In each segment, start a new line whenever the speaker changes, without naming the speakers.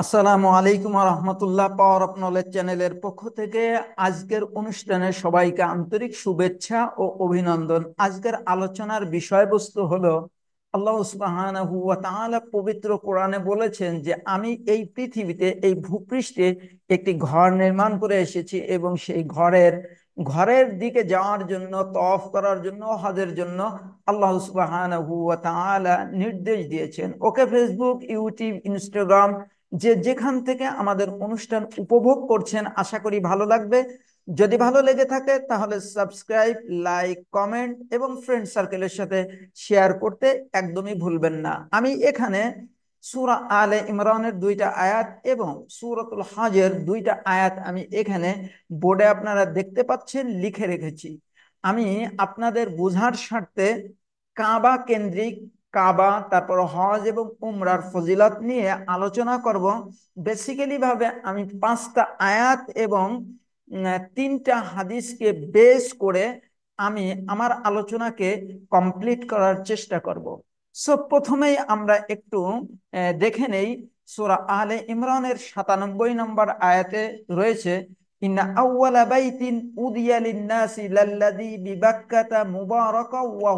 আসসালামু আলাইকুম রহমতুল্লাহ power of চ্যানেলের পক্ষ থেকে আজকের অনুষ্ঠানে সবাইকে আন্তরিক শুভেচ্ছা ও অভিনন্দন আজকের আলোচনার বিষয়বস্তু হলো আল্লাহ উসবাহান পবিত্র কোরআনে বলেছেন যে আমি এই পৃথিবীতে এই ভূপৃষ্ঠে একটি ঘর নির্মাণ করে এসেছি এবং সেই ঘরের ঘরের দিকে যাওয়ার জন্য তফ করার জন্য হজের জন্য আল্লাহ সুবাহান নির্দেশ দিয়েছেন ওকে ফেসবুক ইউটিউব ইনস্টাগ্রাম যে যেখান থেকে আমাদের অনুষ্ঠান উপভোগ করছেন আশা করি ভালো লাগবে যদি ভালো লেগে থাকে তাহলে সাবস্ক্রাইব লাইক কমেন্ট এবং ফ্রেন্ড সার্কেলের সাথে শেয়ার করতে একদমই ভুলবেন না আমি এখানে সুরা আলে ইমরানের দুইটা আয়াত এবং সুরতুল হাজের দুইটা আয়াত আমি এখানে বোর্ডে আপনারা দেখতে পাচ্ছেন লিখে রেখেছি আমি আপনাদের বোঝার স্বার্থে কাবা কেন্দ্রিক কাবা তারপর হজ এবং উমরার ফজিলত নিয়ে আলোচনা করব বেসিক্যালি ভাবে আমি পাঁচটা আয়াত এবং তিনটা হাদিসকে বেস করে আমি আমার আলোচনাকে কমপ্লিট করার চেষ্টা করব সো প্রথমেই আমরা একটু দেখে নেই সুরা আলে ইমরানের সাতানব্বই নম্বর আয়াতে রয়েছে ইন্না বাইতিন বিবাক্কাতা মুবারাকা ওয়া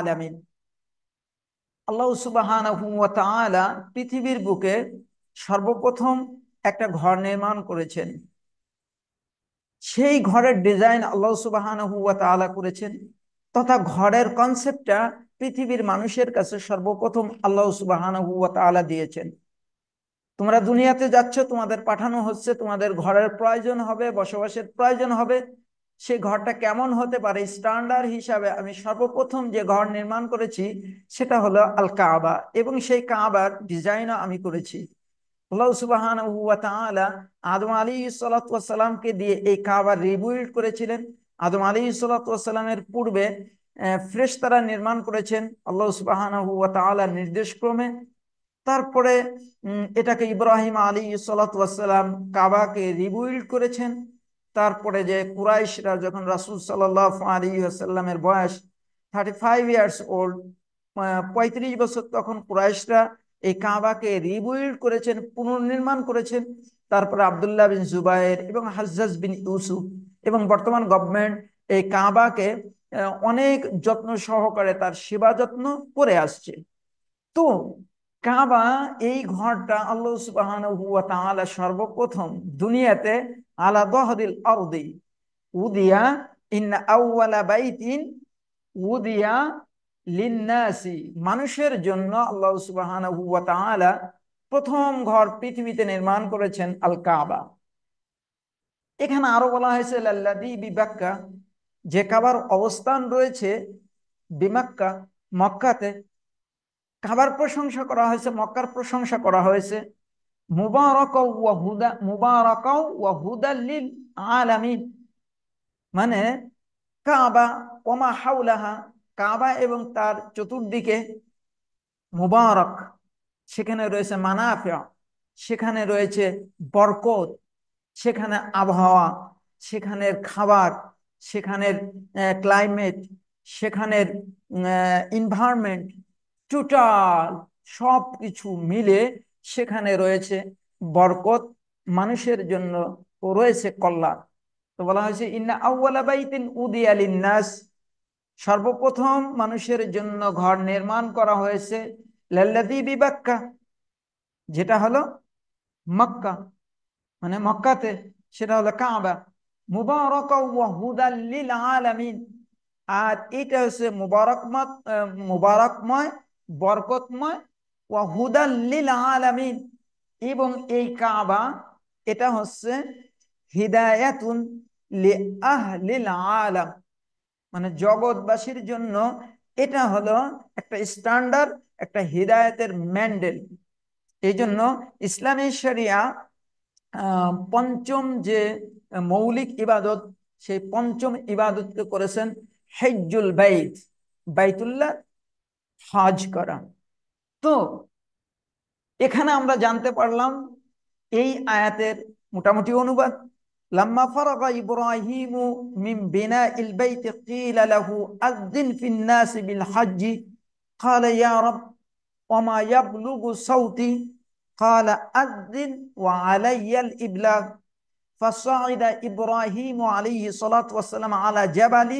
আলামিন আল্লাহ সুবাহান পৃথিবীর বুকে সর্বপ্রথম একটা ঘর নির্মাণ করেছেন সেই ঘরের ডিজাইন আল্লাহ সুবাহান করেছেন তথা ঘরের কনসেপ্টটা পৃথিবীর মানুষের কাছে সর্বপ্রথম আল্লাহ সুবাহান দিয়েছেন তোমরা দুনিয়াতে যাচ্ছ তোমাদের পাঠানো হচ্ছে তোমাদের ঘরের প্রয়োজন হবে বসবাসের প্রয়োজন হবে সে ঘরটা কেমন হতে পারে স্ট্যান্ডার্ড হিসাবে আমি সর্বপ্রথম যে ঘর নির্মাণ করেছি সেটা হলো আল কাবা এবং সেই কাবার ডিজাইনও আমি করেছি আল্লাহ সুবাহান আদম আলী সালাতামকে দিয়ে এই কাবা রিবিল্ড করেছিলেন আদম আলী সালাতামের পূর্বে ফ্রেশ তারা নির্মাণ করেছেন আল্লাহ সুবাহান নির্দেশ ক্রমে তারপরে এটাকে ইব্রাহিম আলী সালাতাম কাবাকে রিবিল্ড করেছেন তারপরে যে কুরাইশরা যখন রাসুল সাল্লাহ বয়স থার্টি ফাইভ ইয়ার্স ওল্ড পঁয়ত্রিশ বছর তখন কুরাইশরা এই কাবাকে রিবিল্ড করেছেন পুনর্নির্মাণ করেছেন তারপরে আবদুল্লাহ বিন জুবায়ের এবং হাজাজ বিন ইউসুফ এবং বর্তমান গভর্নমেন্ট এই কাবাকে অনেক যত্ন সহকারে তার সেবা যত্ন করে আসছে তো কাবা এই ঘরটা আল্লাহ সুবাহ সর্বপ্রথম দুনিয়াতে আলা দহরিল অর্দি উদিয়া ইন বাইতিন উদিয়া লিন্নাসি মানুষের জন্য আল্লাহ সুবাহান প্রথম ঘর পৃথিবীতে নির্মাণ করেছেন আল কাবা এখানে আরো বলা হয়েছে লাল্লাদি বিবাক্কা যে কাবার অবস্থান রয়েছে বিমাক্কা মক্কাতে কাবার প্রশংসা করা হয়েছে মক্কার প্রশংসা করা হয়েছে মানে কাবা কমা হাউলাহা কাবা এবং তার চতুর্দিকে মুবারক সেখানে রয়েছে মানাফিয়া সেখানে রয়েছে বরকত সেখানে আবহাওয়া সেখানের খাবার সেখানের ক্লাইমেট সেখানের ইনভায়রনমেন্ট টোটাল সব কিছু মিলে সেখানে রয়েছে বরকত মানুষের জন্য রয়েছে কল্যাণ তো বলা হয়েছে ইন্না বাইতিন উদি আলিনাস সর্বপ্রথম মানুষের জন্য ঘর নির্মাণ করা হয়েছে লাল্লাদি বিবাক্কা যেটা হলো মক্কা মানে মক্কাতে সেটা হলো কাবা মুবারক আলামিন আর এটা হচ্ছে মুবারকময় মুবারকময় বরকতময় এবং এই কাবা এটা হচ্ছে হিদায়াতুন আহলিল আলাম মানে জগৎবাসীর জন্য এটা হলো একটা স্ট্যান্ডার্ড একটা হৃদায়তের ম্যান্ডেল এই জন্য ইসলামী শরিয়া পঞ্চম যে মৌলিক ইবাদত সেই পঞ্চম ইবাদতকে করেছেন হেজুল বাইত বাইতুল্লাহ হাজ করা তো এখানে আমরা জানতে পারলাম এই আয়াতের মোটামুটি অনুবাদ لما فرغ إبراهيم من بناء البيت قيل له أذن في الناس بالحج قال يا رب وما يبلغ صوتي قال أذن وعلي الإبلاغ فصعد إبراهيم عليه الصلاة والسلام على جبل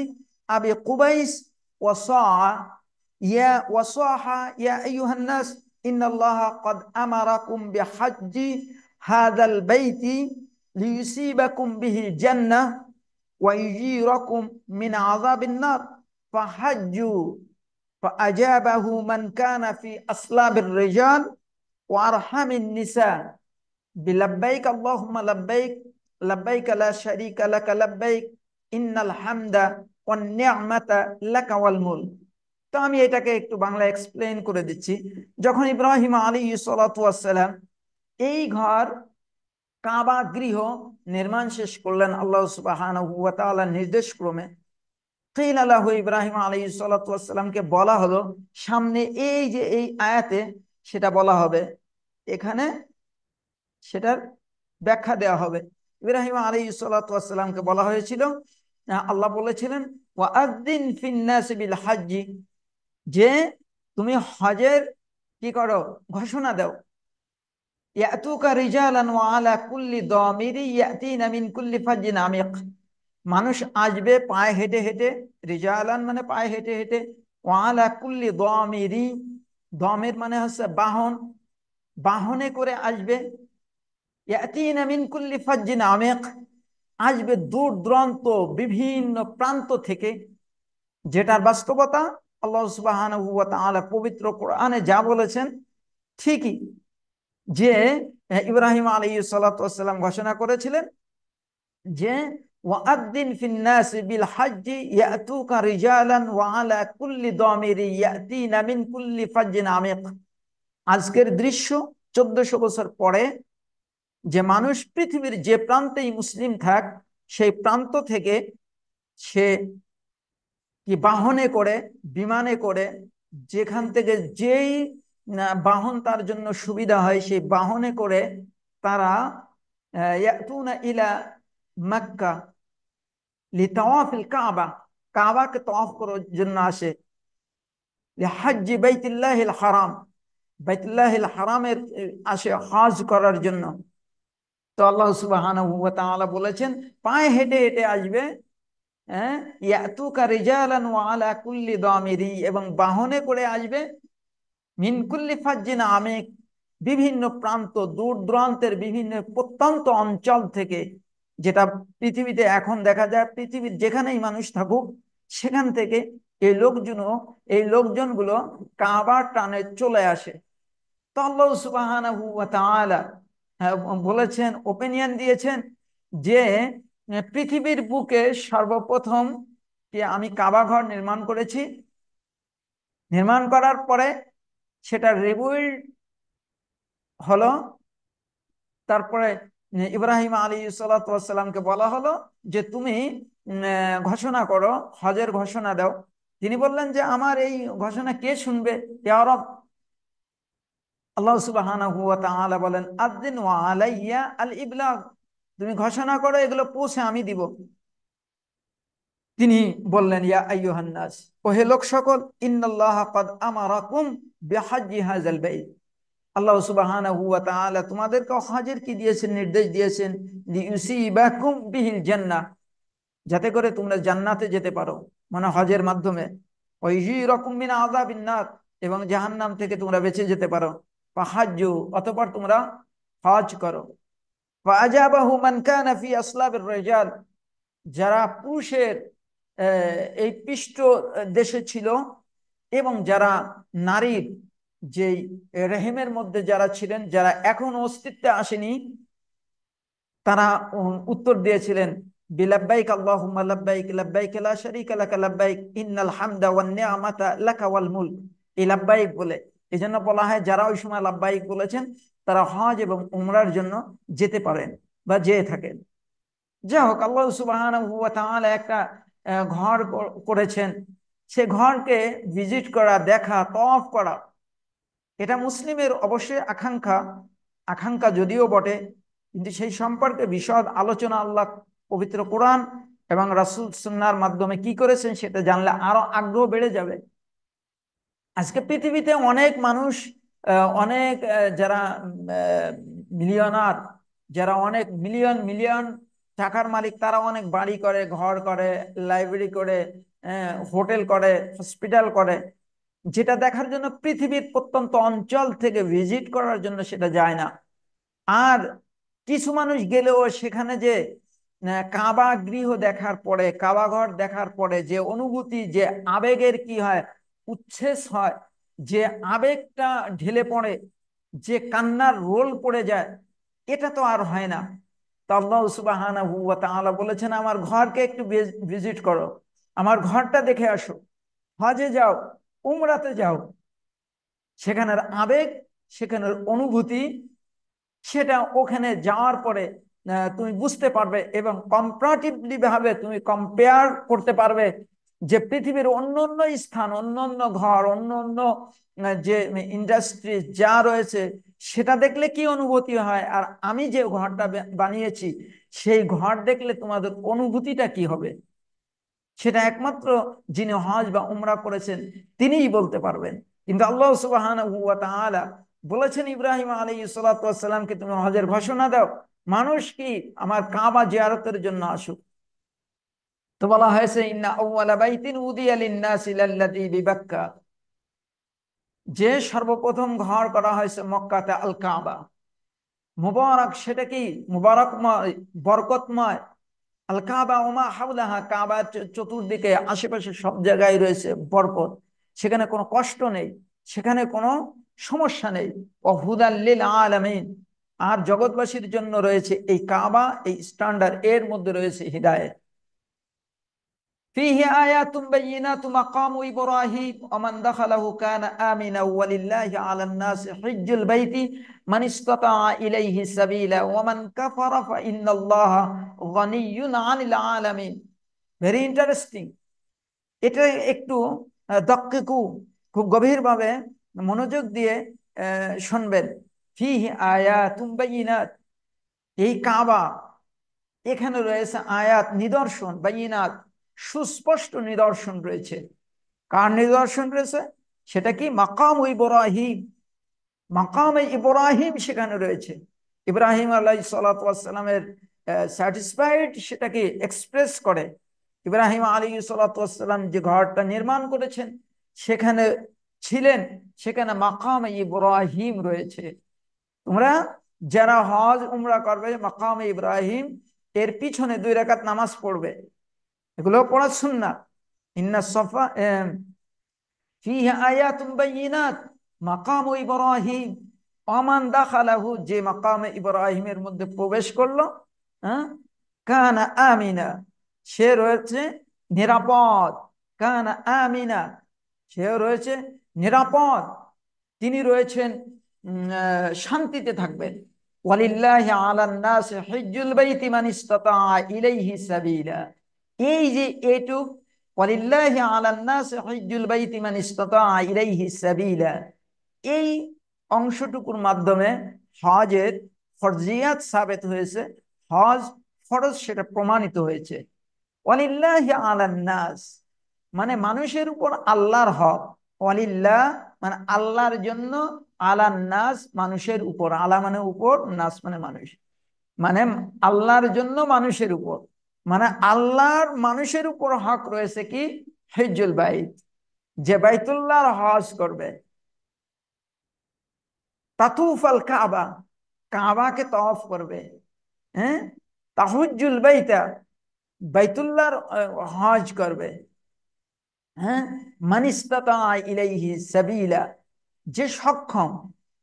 أبي قبيس وصاع يا وصاح يا أيها الناس إن الله قد أمركم بحج هذا البيت ليصيبكم به الجنة ويجيركم من عذاب النار فحجوا فأجابه من كان في أصلاب الرجال وأرحم النساء بلبيك اللهم لبيك لبيك لا شريك لك لبيك إن الحمد والنعمة لك والملك তো আমি এটাকে একটু বাংলা এক্সপ্লেন করে দিচ্ছি যখন ইব্রাহিম আলী সালাম এই ঘর কাবা গৃহ নির্মাণ শেষ করলেন আল্লাহ সুবাহান নির্দেশ ক্রমে কিল আল্লাহ ইব্রাহিম আলী সালাতামকে বলা হলো সামনে এই যে এই আয়াতে সেটা বলা হবে এখানে সেটার ব্যাখ্যা দেয়া হবে ইব্রাহিম আলী সালাতামকে বলা হয়েছিল আল্লাহ বলেছিলেন ওয়া আদিন ফিন্নাস যে তুমি হজের কি করো ঘোষণা দাও মানুষ আসবে পায়ে হেঁটে হেঁটে রিজালান মানে পায়ে হেঁটে হেঁটে ওয়ালা কুল্লি দমিরি দমের মানে হচ্ছে বাহন বাহনে করে আসবে কুল্লি ফাজিন আমেক আসবে দূর দূরান্ত বিভিন্ন প্রান্ত থেকে যেটার বাস্তবতা আল্লাহ পবিত্র কোরআনে যা বলেছেন ঠিকই যে ইব্রাহিম আলী সাল্লাম ঘোষণা করেছিলেন যে আজকের দৃশ্য চোদ্দশো বছর পরে যে মানুষ পৃথিবীর যে প্রান্তেই মুসলিম থাক সেই প্রান্ত থেকে সে কি বাহনে করে বিমানে করে যেখান থেকে যেই বাহন তার জন্য সুবিধা হয় সেই বাহনে করে তারা ইলা মক্কা লিতাওয়াফিল কাবা কাবাকে তফ করার জন্য আসে হাজি বাইতুল্লাহিল হারাম বাইতুল্লাহিল হারামের আসে হজ করার জন্য তো আল্লাহ সুবাহ বলেছেন পায়ে হেঁটে হেঁটে আসবে হ্যাঁ এবং বাহনে করে আসবে মিনকুল্লি কুল্লি বিভিন্ন প্রান্ত দূর দূরান্তের বিভিন্ন প্রত্যন্ত অঞ্চল থেকে যেটা পৃথিবীতে এখন দেখা যায় পৃথিবীর যেখানেই মানুষ থাকুক সেখান থেকে এই লোকজন এই লোকজনগুলো কাবার টানে চলে আসে হ্যাঁ, বলেছেন ওপেনিয়ন দিয়েছেন যে মানে পৃথিবীর বুকে সর্বপ্রথম কি আমি কাবা ঘর নির্মাণ করেছি নির্মাণ করার পরে সেটা রিবুইল হলো তারপরে মানে ইব্রাহিম আলী সাল্লাতামকে বলা হলো যে তুমি ঘোষণা করো হজের ঘোষণা দাও তিনি বললেন যে আমার এই ঘোষণা কে শুনবে ইয়ারব আল্লাহ সুবাহ বলেন আদিন আল ইবলাগ তুমি ঘোষণা করো এগুলো পৌঁছে আমি দিব তিনি বললেন ইয়া আইয়ুহান্নাস ওহে লোক সকল আল্লাহ তোমাদেরকে কি দিয়েছেন নির্দেশ দিয়েছেন বিহিল যাতে করে তোমরা জান্নাতে যেতে পারো মানে হজের মাধ্যমে এবং জাহান্নাম থেকে তোমরা বেঁচে যেতে পারো ফাহাজ্জু অতপর তোমরা হজ করো যারা পুরুষের এই পৃষ্ঠ দেশে ছিল এবং যারা নারীর যেই রেহেমের মধ্যে যারা ছিলেন যারা এখন অস্তিত্বে আসেনি তারা উত্তর দিয়েছিলেন বিলাব্বাইক আল্লাহুম্মা লাব্বাইক লাব্বাইক লা শারীকা লাকা লাব্বাইক ইন্নাল হামদা ওয়ান নি'মাতা লাকা ওয়াল মুলক এই বলে এজন্য বলা হয় যারা ওই সময় লাভবাহিক বলেছেন তারা হজ এবং উমরার জন্য যেতে পারেন বা যেয়ে থাকেন যাই হোক আল্লাহ সুবাহান একটা ঘর করেছেন সে ঘরকে ভিজিট করা দেখা তফ করা এটা মুসলিমের অবশ্যই আকাঙ্ক্ষা আকাঙ্ক্ষা যদিও বটে কিন্তু সেই সম্পর্কে বিশদ আলোচনা আল্লাহ পবিত্র কোরআন এবং রাসুল সুন্নার মাধ্যমে কি করেছেন সেটা জানলে আরো আগ্রহ বেড়ে যাবে আজকে পৃথিবীতে অনেক মানুষ অনেক যারা মিলিয়নার যারা অনেক মিলিয়ন মিলিয়ন টাকার মালিক তারা অনেক বাড়ি করে ঘর করে লাইব্রেরি করে হোটেল হ্যাঁ, করে হসপিটাল করে যেটা দেখার জন্য পৃথিবীর প্রত্যন্ত অঞ্চল থেকে ভিজিট করার জন্য সেটা যায় না আর কিছু মানুষ গেলেও সেখানে যে কাবা গৃহ দেখার পরে ঘর দেখার পরে যে অনুভূতি যে আবেগের কি হয় উচ্ছ্বেস হয় যে আবেগটা ঢেলে পড়ে যে কান্নার রোল পড়ে যায় এটা তো আর হয় না তাল্লাহ সুবাহানা বলেছেন আমার ঘরকে একটু ভিজিট করো আমার ঘরটা দেখে আসো হজে যাও উমরাতে যাও সেখানের আবেগ সেখানের অনুভূতি সেটা ওখানে যাওয়ার পরে তুমি বুঝতে পারবে এবং কম্পারেটিভলি ভাবে তুমি কম্পেয়ার করতে পারবে যে পৃথিবীর অন্য অন্য স্থান অন্য অন্য ঘর অন্য অন্য যে ইন্ডাস্ট্রি যা রয়েছে সেটা দেখলে কি অনুভূতি হয় আর আমি যে ঘরটা বানিয়েছি সেই ঘর দেখলে তোমাদের অনুভূতিটা কি হবে সেটা একমাত্র যিনি হজ বা উমরা করেছেন তিনিই বলতে পারবেন কিন্তু আল্লাহ সুবাহান বলেছেন ইব্রাহিম আলী সালাতামকে তুমি হজের ঘোষণা দাও মানুষ কি আমার কাবা জিয়ারতের জন্য আসুক তো বলা হয়েছে যে সর্বপ্রথম ঘর করা হয়েছে মক্কাতে আল কাবা মুবারক সেটা কি মুবারকময় বরকতময় আল কাবা ওমা হাউলাহা কাবা চতুর্দিকে আশেপাশে সব জায়গায় রয়েছে বরকত সেখানে কোনো কষ্ট নেই সেখানে কোনো সমস্যা নেই অহুদাল্লিল আলামিন আর জগৎবাসীর জন্য রয়েছে এই কাবা এই স্ট্যান্ডার্ড এর মধ্যে রয়েছে হৃদায়ত فيه آيات بينات مقام إبراهيم ومن دخله كان آمنا ولله على الناس حج البيت من استطاع إليه سبيلا ومن كفر فإن الله غني عن العالمين very interesting এটা একটু দক্কিকু খুব গভীরভাবে মনোযোগ দিয়ে শুনবেন ফিহি আয়াতুম বাইনাত এই কাবা এখানে রয়েছে আয়াত নিদর্শন বাইনাত সুস্পষ্ট নিদর্শন রয়েছে কার নিদর্শন রয়েছে সেটা কি মাকাম ইব্রাহিম মাকাম ইব্রাহিম সেখানে রয়েছে ইব্রাহিম আল্লাহ সালাতামের স্যাটিসফাইড সেটাকে এক্সপ্রেস করে ইব্রাহিম আলী সালাতাম যে ঘরটা নির্মাণ করেছেন সেখানে ছিলেন সেখানে মাকাম ইব্রাহিম রয়েছে তোমরা যারা হজ উমরা করবে মাকাম ইব্রাহিম এর পিছনে দুই রেখাত নামাজ পড়বে এগুলো পড়া সুন্না ইন্না সফা ফিহা আয়াতুন বাইয়িনাত মাকাম ইব্রাহিম অমান দাখালাহু যে মাকাম ইব্রাহিমের মধ্যে প্রবেশ করলো হ্যাঁ, কানা আমিনা সে রয়েছে নিরাপদ কানা আমিনা সে রয়েছে নিরাপদ তিনি রয়েছেন শান্তিতে থাকবেন ওয়ালিল্লাহি আলান নাস হিজ্জুল বাইতি মান ইসতাতা ইলাইহি সাবিলা এই যে এটুক ওয়ালিল্লাহি এই অংশটুকুর মাধ্যমে হজের ফরজিয়াত সাবেত হয়েছে হজ ফরজ সেটা প্রমাণিত হয়েছে ওয়ালিল্লাহি আলান নাস মানে মানুষের উপর আল্লাহর হক ওয়ালিল্লাহ মানে আল্লাহর জন্য আলান নাস মানুষের উপর আলা মানে উপর নাস মানে মানুষ মানে আল্লাহর জন্য মানুষের উপর মানে আল্লাহর মানুষের উপর হক রয়েছে কি হেজুল বাইত যে বাইতুল্লাহর হজ করবে তাতুফাল কাবা কাবাকে তফ করবে হ্যাঁ তাহুজুল বাইতা বাইতুল্লাহর হজ করবে হ্যাঁ মানিস্তাতা ইলাইহি সাবিলা যে সক্ষম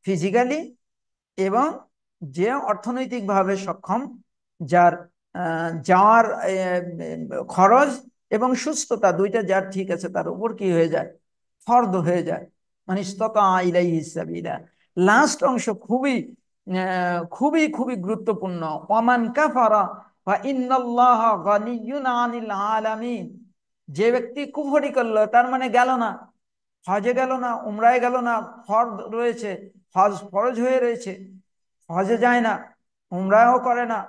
ফিজিক্যালি এবং যে অর্থনৈতিকভাবে সক্ষম যার যাওয়ার খরচ এবং সুস্থতা দুইটা যার ঠিক আছে তার উপর কি হয়ে যায় ফর্দ হয়ে যায় মানে ইস্ততা ইলাই হিসাবিলা লাস্ট অংশ খুবই খুবই খুবই গুরুত্বপূর্ণ অমান কাফারা বা যে ব্যক্তি কুফরি করলো তার মানে গেল না হজে গেল না উমরায় গেল না ফর্দ রয়েছে হজ ফরজ হয়ে রয়েছে হজে যায় না উমরায়ও করে না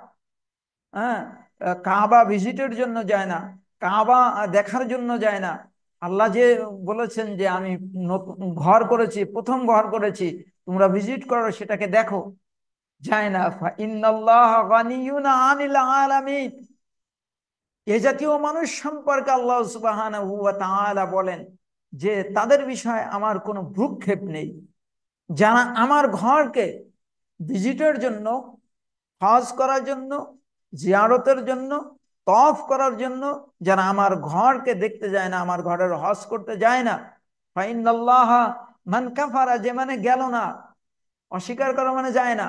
হ্যাঁ কাবা ভিজিটের জন্য যায় না কাবা দেখার জন্য যায় না আল্লাহ যে বলেছেন যে আমি ঘর করেছি প্রথম ঘর করেছি তোমরা ভিজিট করো সেটাকে দেখো যায় না এ জাতীয় মানুষ সম্পর্কে আল্লাহ সুবাহ বলেন যে তাদের বিষয়ে আমার কোনো ভ্রুক্ষেপ নেই যারা আমার ঘরকে ভিজিটের জন্য হজ করার জন্য জিয়ারতের জন্য তফ করার জন্য যারা আমার ঘরকে দেখতে যায় না আমার ঘরের হস করতে যায় না ফাইনাল্লাহ যে মানে গেল না অস্বীকার করা মানে যায় না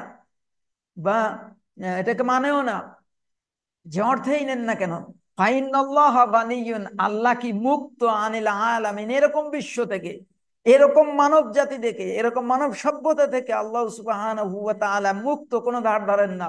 বা এটাকে মানেও না যে অর্থেই নেন না কেন আল্লাহ কি মুক্ত আনিল আলামিন এরকম বিশ্ব থেকে এরকম মানব জাতি থেকে এরকম মানব সভ্যতা থেকে আল্লাহ সুবাহ মুক্ত কোনো ধার ধরেন না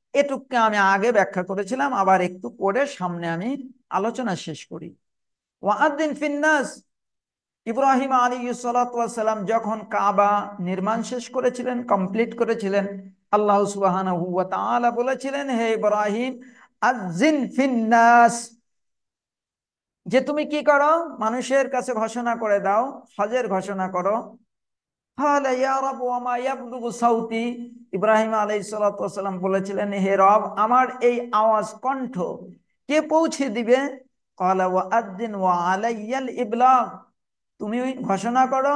এটুককে আমি আগে ব্যাখ্যা করেছিলাম আবার একটু পরে সামনে আমি আলোচনা শেষ করি ওয়াদ্দিন ফিন্নাস ইব্রাহিম আলী সালাম যখন কাবা নির্মাণ শেষ করেছিলেন কমপ্লিট করেছিলেন আল্লাহ সুবাহান বলেছিলেন হে ইব্রাহিম আজিন যে তুমি কি করো মানুষের কাছে ঘোষণা করে দাও হজের ঘোষণা করো ইব্রাহিম আলাই সালাম বলেছিলেন হে রব আমার এই আওয়াজ কণ্ঠ কে পৌঁছে দিবে ইবলাগ তুমি ঘোষণা করো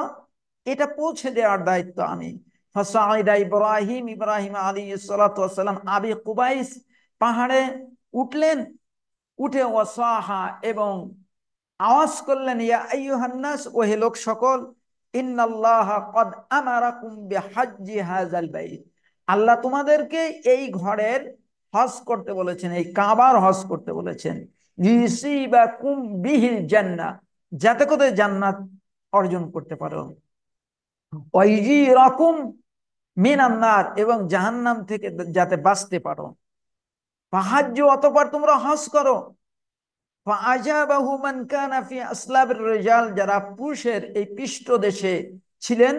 এটা পৌঁছে দেওয়ার দায়িত্ব আমি ফসাইদা ইব্রাহিম ইব্রাহিম আলী সালাম আবি কুবাইস পাহাড়ে উঠলেন উঠে ওয়াসাহা এবং আওয়াজ করলেন ইয়া আইহান্নাস ওহে লোক সকল আল্লাহ তোমাদেরকে এই ঘরের হজ করতে বলেছেন এই কাবার হজ করতে বলেছেন যাতে করে জান্নাত অর্জন করতে পারো রকম মিনান্নার এবং জাহান্নাম থেকে যাতে বাঁচতে পারো পাহাজ্য অতপর তোমরা হজ করো যারা পুরুষের এই পৃষ্ঠ দেশে ছিলেন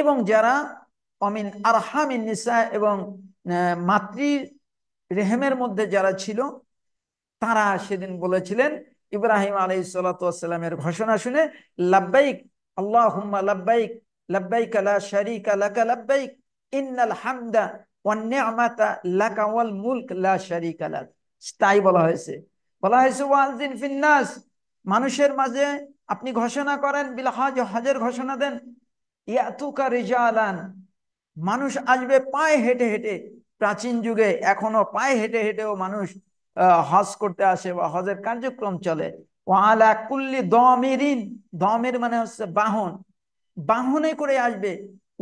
এবং যারা অমিন আরহামিন নিসা এবং মাতৃ রেহেমের মধ্যে যারা ছিল তারা সেদিন বলেছিলেন ইব্রাহিম আলী সালাতামের ঘোষণা শুনে লাব্বাইক আল্লাহ লাব্বাইক লাব্বাইক আলা শরিক আলাকা লাব্বাইক ইন্নাল হামদা অন্য আমাতা লা তাই বলা হয়েছে ফিন্নাস মানুষের মাঝে আপনি ঘোষণা করেন বিল হজ হজের ঘোষণা দেন ইয়াতুকা রিজালান মানুষ আসবে পায়ে হেঁটে হেঁটে প্রাচীন যুগে এখনো পায়ে হেঁটে হেঁটেও মানুষ হজ করতে আসে বা হজের কার্যক্রম চলে ওয়ালা কুল্লি দমেরিন দমের মানে হচ্ছে বাহন বাহনে করে আসবে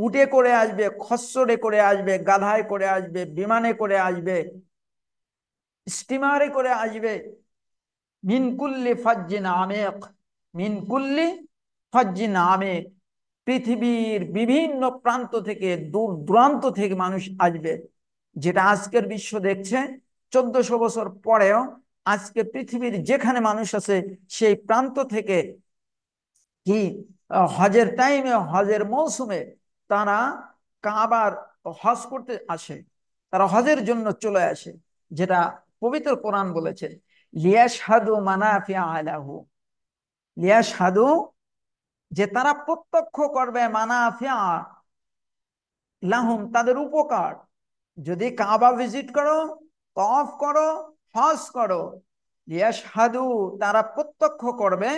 উটে করে আসবে খসরে করে আসবে গাধায় করে আসবে বিমানে করে আসবে স্টিমারে করে আসবে মিনকুল্লি ফাজ্জিন আমেক মিনকুল্লি ফাজ্জিন আমেক পৃথিবীর বিভিন্ন প্রান্ত থেকে দূর দূরান্ত থেকে মানুষ আসবে যেটা আজকের বিশ্ব দেখছে চোদ্দশো বছর পরেও আজকে পৃথিবীর যেখানে মানুষ আছে সেই প্রান্ত থেকে কি হজের টাইমে হজের মৌসুমে তারা কাবার হজ করতে আসে তারা হজের জন্য চলে আসে যেটা পবিত্র কোরআন বলেছে লিয়াসাদু মানাফিয়া আলাহু লিয়াসাদু যে তারা প্রত্যক্ষ করবে মানাফিয়া লাহুম তাদের উপকার যদি কাবা ভিজিট করো কফ করো হজ করো ইয়াসাদু তারা প্রত্যক্ষ করবে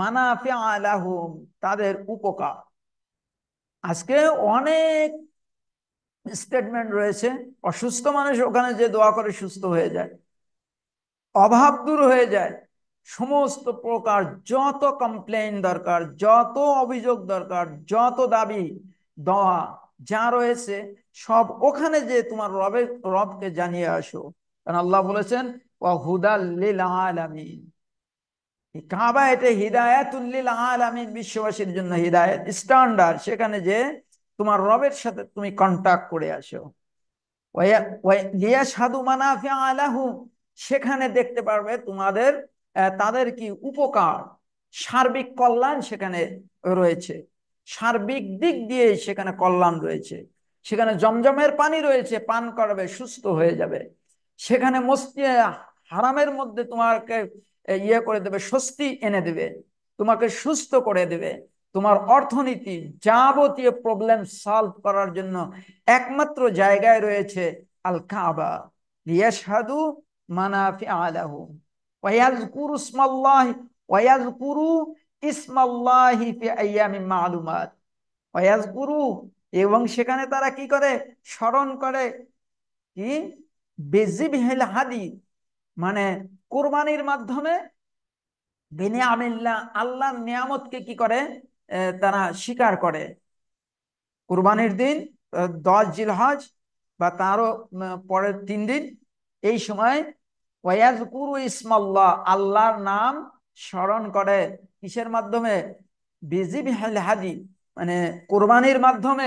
মানাফিয়া আলাহুম তাদের উপকার আজকে অনেক স্টেটমেন্ট রয়েছে অসুস্থ মানুষ ওখানে যে দোয়া করে সুস্থ হয়ে যায় অভাব দূর হয়ে যায় সমস্ত প্রকার যত কমপ্লেন দরকার যত অভিযোগ দরকার যত দাবি দেওয়া যা রয়েছে সব ওখানে যে তোমার রবে রবকে জানিয়ে আসো কারণ আল্লাহ বলেছেন বিশ্ববাসীর জন্য স্ট্যান্ডার্ড সেখানে যে তোমার রবের সাথে তুমি কন্ট্যাক্ট করে আসো আলাহু সেখানে দেখতে পারবে তোমাদের তাদের কি উপকার সার্বিক কল্যাণ সেখানে রয়েছে সার্বিক দিক দিয়ে সেখানে কল্যাণ রয়েছে সেখানে জমজমের পানি রয়েছে পান করবে সুস্থ হয়ে যাবে সেখানে মস্তি হারামের মধ্যে তোমাকে ইয়ে করে দেবে স্বস্তি এনে দেবে তোমাকে সুস্থ করে দেবে তোমার অর্থনীতি যাবতীয় প্রবলেম সলভ করার জন্য একমাত্র জায়গায় রয়েছে আল কাবা এবং সেখানে তারা কি করে স্মরণ করে কি বেজিবহিল হাদি মানে কোরবানির মাধ্যমে বেনে আমিল্লা আল্লাহর নিয়ামতকে কি করে তারা স্বীকার করে কোরবানির দিন দশ জিলহাজ বা তারও পরের তিন দিন এই সময় ওয়াজকুরু ইসমাল্লাহ আল্লাহর নাম স্মরণ করে কিসের মাধ্যমে হাজি মানে কোরবানির মাধ্যমে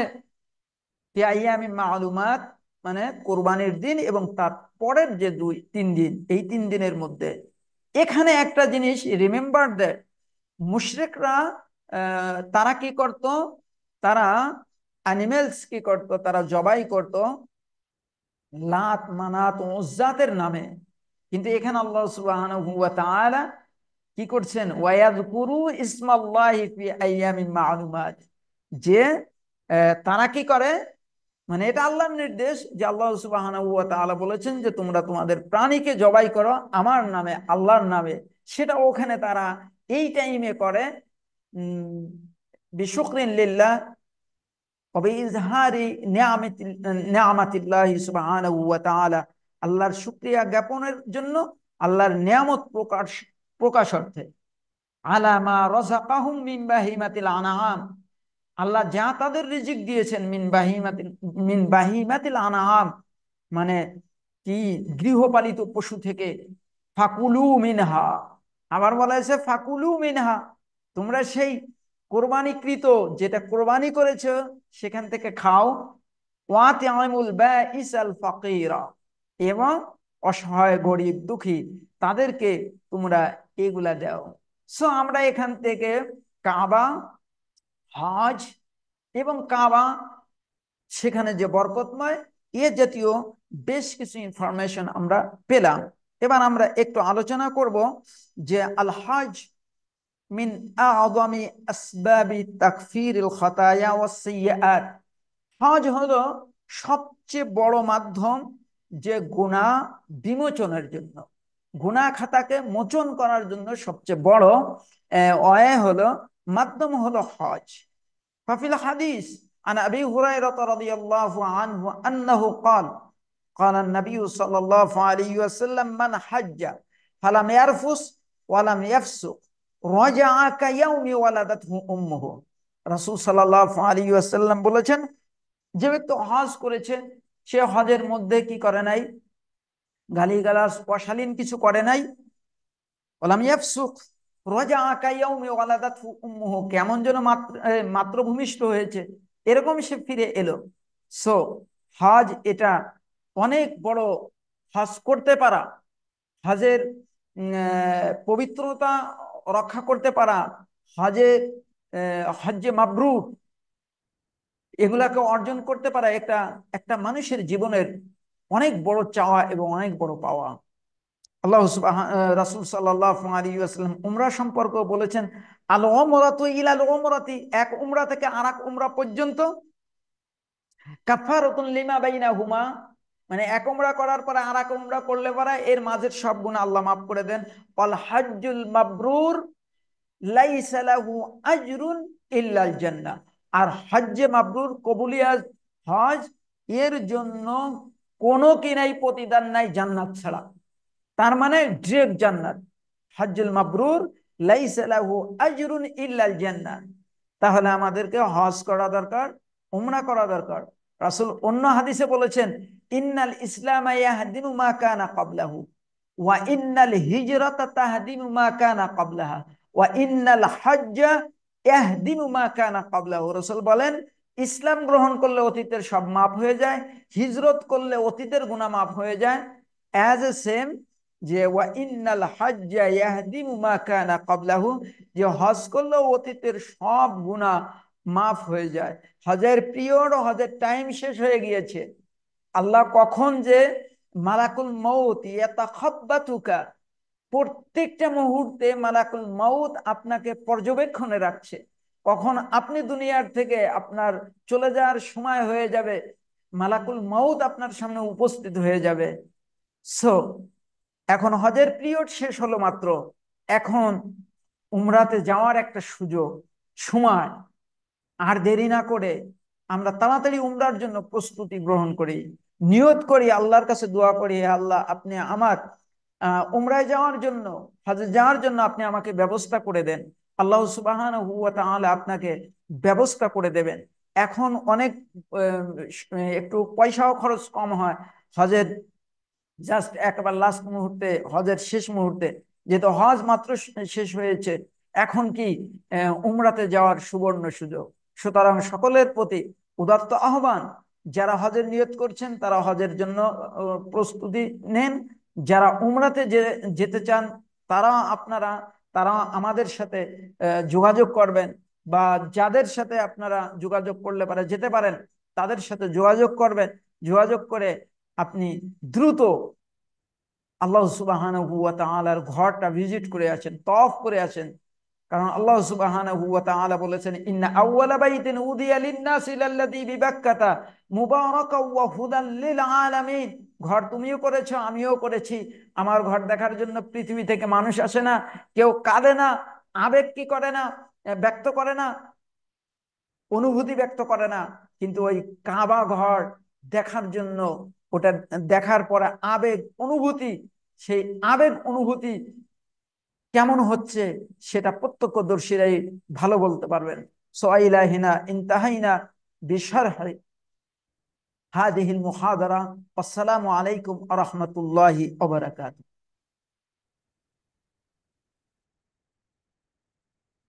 আমি মালুমাত মানে কোরবানির দিন এবং তার পরের যে দুই তিন দিন এই তিন দিনের মধ্যে এখানে একটা জিনিস রিমেম্বার দেয় মুশরেকরা তারা কি করত তারা অ্যানিমেলস কি করত তারা জবাই করত লাত মানাত ওজাতের নামে কিন্তু এখানে আল্লাহ সুবাহ কি করছেন ওয়াদ যে তারা কি করে মানে এটা আল্লাহর নির্দেশ যে আল্লাহ সুবাহ বলেছেন যে তোমরা তোমাদের প্রাণীকে জবাই করো আমার নামে আল্লাহর নামে সেটা ওখানে তারা এই টাইমে করে বিশুকরিন লিল্লাহ কবে ইজহারি নিয়ামাতিল্লাহ সুবাহ আল্লাহর সুক্রিয়া জ্ঞাপনের জন্য আল্লাহর নিয়ামত প্রকাশ প্রকাশার্থে আলামা রসাকাহুম মিন বাহিমাতিল আনাহাম আল্লাহ যা তাদের রিজিক দিয়েছেন মিন বাহিমাতিল মিন বাহিমাতিল আনাহাম মানে কি গৃহপালিত পশু থেকে ফাকুলু মিনহা আবার বলা হয়েছে ফাকুলু মিনহা তোমরা সেই কোরবানিকৃত যেটা কোরবানি করেছ সেখান থেকে খাও ওয়াতে আল ফকিরা এবং অসহায় গরিব দুঃখী তাদেরকে তোমরা এগুলা দাও সো আমরা এখান থেকে কাবা হজ এবং কাবা সেখানে যে বরকতময় এ জাতীয় বেশ কিছু ইনফরমেশন আমরা পেলাম এবার আমরা একটু আলোচনা করব যে আল হজ মিন আদমি আসবাবি তাকফির খতায়া ও হজ হলো সবচেয়ে বড় মাধ্যম যে গুণা বিমোচনের জন্য গুণা খাতাকে মোচন করার জন্য সবচেয়ে বড় অয়ে হলো মাধ্যম হলো হজ ফাফিল হাদিস عن أبي هريرة رضي الله عنه أنه قال قال النبي صلى الله عليه وسلم من حج فلم يرفس ولم يفسق رجع كيوم ولدته أمه رسول صلى الله عليه وسلم বলেছেন যে ব্যক্তি হজ করেছে সে হজের মধ্যে কি করে নাই গালিগালাস পশালীন কিছু করে নাই বলাম ইয়াফসুখ রোজা আঁকাইয়াও ওয়ালাদাত উম্মুহ কেমন যেন মাত্র মাতৃভূমিষ্ঠ হয়েছে এরকম সে ফিরে এলো সো হজ এটা অনেক বড় হজ করতে পারা হজের পবিত্রতা রক্ষা করতে পারা হজের হজ্জে মাবরুর এগুলাকে অর্জন করতে পারে একটা একটা মানুষের জীবনের অনেক বড় চাওয়া এবং অনেক বড় পাওয়া আল্লাহ রাসুল সাল্লাম উমরা সম্পর্ক বলেছেন আল ওমরাত ইলাল ওমরাতি এক উমরা থেকে আর এক উমরা পর্যন্ত হুমা মানে এক উমরা করার পরে আর এক উমরা করলে পরে এর মাঝের সব গুণ আল্লাহ মাফ করে দেন হাজুল মাবরুর লাইসালাহু আজরুন ইল্লাল জান্নাহ আর হজ্জে মাবরুর কবুলিয়া হজ এর জন্য কোনো কি নাই প্রতিদান নাই জান্নাত ছাড়া তার মানে ড্রেক জান্নাত হজ্জুল মাবরুর ইল্লাল জান্নাত তাহলে আমাদেরকে হজ করা দরকার উমরা করা দরকার রাসুল অন্য হাদিসে বলেছেন ইন্নাল ইসলাম মা কানা ক্বাবলাহু ওয়া ইন্নাল হিজরত তাহদিমু মা কানা ক্বাবলাহা ওয়া ইন্নাল হজ্জা রসল বলেন ইসলাম গ্রহণ করলে অতীতের সব মাপ হয়ে যায় হিজরত করলে অতীতের গুণা মাপ হয়ে যায় অ্যাজ এ সেম যে কবলাহু যে হজ করলে অতীতের সব গুণা মাফ হয়ে যায় হজের পিরিয়ড হজের টাইম শেষ হয়ে গিয়েছে আল্লাহ কখন যে মালাকুল মৌত ইয়াতা খব্বাতুকা প্রত্যেকটা মুহূর্তে মালাকুল মাউত আপনাকে পর্যবেক্ষণে রাখছে কখন আপনি দুনিয়ার থেকে আপনার চলে যাওয়ার সময় হয়ে যাবে মালাকুল মাউত আপনার সামনে উপস্থিত হয়ে যাবে সো এখন হজের পিরিয়ড শেষ হলো মাত্র এখন উমরাতে যাওয়ার একটা সুযোগ সময় আর দেরি না করে আমরা তাড়াতাড়ি উমরার জন্য প্রস্তুতি গ্রহণ করি নিয়ত করি আল্লাহর কাছে দোয়া করি আল্লাহ আপনি আমার উমরায় যাওয়ার জন্য হাজে যাওয়ার জন্য আপনি আমাকে ব্যবস্থা করে দেন আল্লাহ সুবাহান হুয়া তাহলে আপনাকে ব্যবস্থা করে দেবেন এখন অনেক একটু পয়সাও খরচ কম হয় হজের জাস্ট একবার লাস্ট মুহূর্তে হজের শেষ মুহূর্তে যেহেতু হজ মাত্র শেষ হয়েছে এখন কি উমরাতে যাওয়ার সুবর্ণ সুযোগ সুতরাং সকলের প্রতি উদাত্ত আহ্বান যারা হজের নিয়ত করছেন তারা হজের জন্য প্রস্তুতি নেন যারা উমরাতে যেতে চান তারা আপনারা তারা আমাদের সাথে যোগাযোগ করবেন বা যাদের সাথে আপনারা যোগাযোগ করলে পারে যেতে পারেন তাদের সাথে যোগাযোগ করবেন যোগাযোগ করে আপনি দ্রুত আল্লাহ সুবাহান হুয়া তালার ঘরটা ভিজিট করে আছেন তফ করে আছেন কারণ আল্লাহ সুবাহান হুয়া তালা বলেছেন ইন্না আউ্লা বাইতেন উদিয়া লিন্নাসিলাল্লাযী বিবাক্কাতা হুদাল লিল ঘর তুমিও করেছ আমিও করেছি আমার ঘর দেখার জন্য পৃথিবী থেকে মানুষ আসে না কেউ কাঁদে না আবেগ কি করে না ব্যক্ত করে না অনুভূতি ব্যক্ত করে না কিন্তু ওই কাবা ঘর দেখার জন্য ওটা দেখার পরে আবেগ অনুভূতি সেই আবেগ অনুভূতি কেমন হচ্ছে সেটা প্রত্যক্ষদর্শীরাই ভালো বলতে পারবেন সোয়াইলাহিনা বিশ্বার বিশার هذه المحاضرة والسلام عليكم ورحمة الله وبركاته